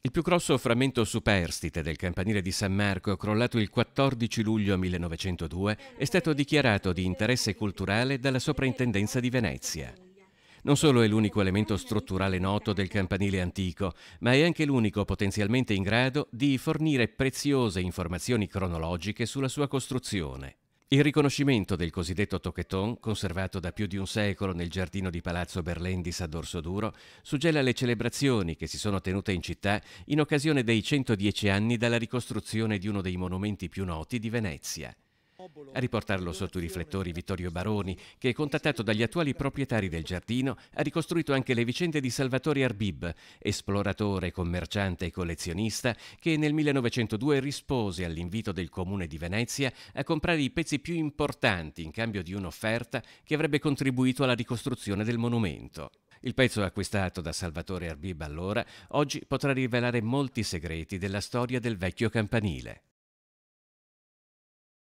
Il più grosso frammento superstite del campanile di San Marco, crollato il 14 luglio 1902, è stato dichiarato di interesse culturale dalla Soprintendenza di Venezia. Non solo è l'unico elemento strutturale noto del campanile antico, ma è anche l'unico potenzialmente in grado di fornire preziose informazioni cronologiche sulla sua costruzione. Il riconoscimento del cosiddetto toqueton, conservato da più di un secolo nel giardino di Palazzo Berlendis a Dorso Duro, suggella le celebrazioni che si sono tenute in città in occasione dei 110 anni dalla ricostruzione di uno dei monumenti più noti di Venezia. A riportarlo sotto i riflettori Vittorio Baroni, che contattato dagli attuali proprietari del giardino, ha ricostruito anche le vicende di Salvatore Arbib, esploratore, commerciante e collezionista che nel 1902 rispose all'invito del comune di Venezia a comprare i pezzi più importanti in cambio di un'offerta che avrebbe contribuito alla ricostruzione del monumento. Il pezzo acquistato da Salvatore Arbib allora oggi potrà rivelare molti segreti della storia del vecchio campanile.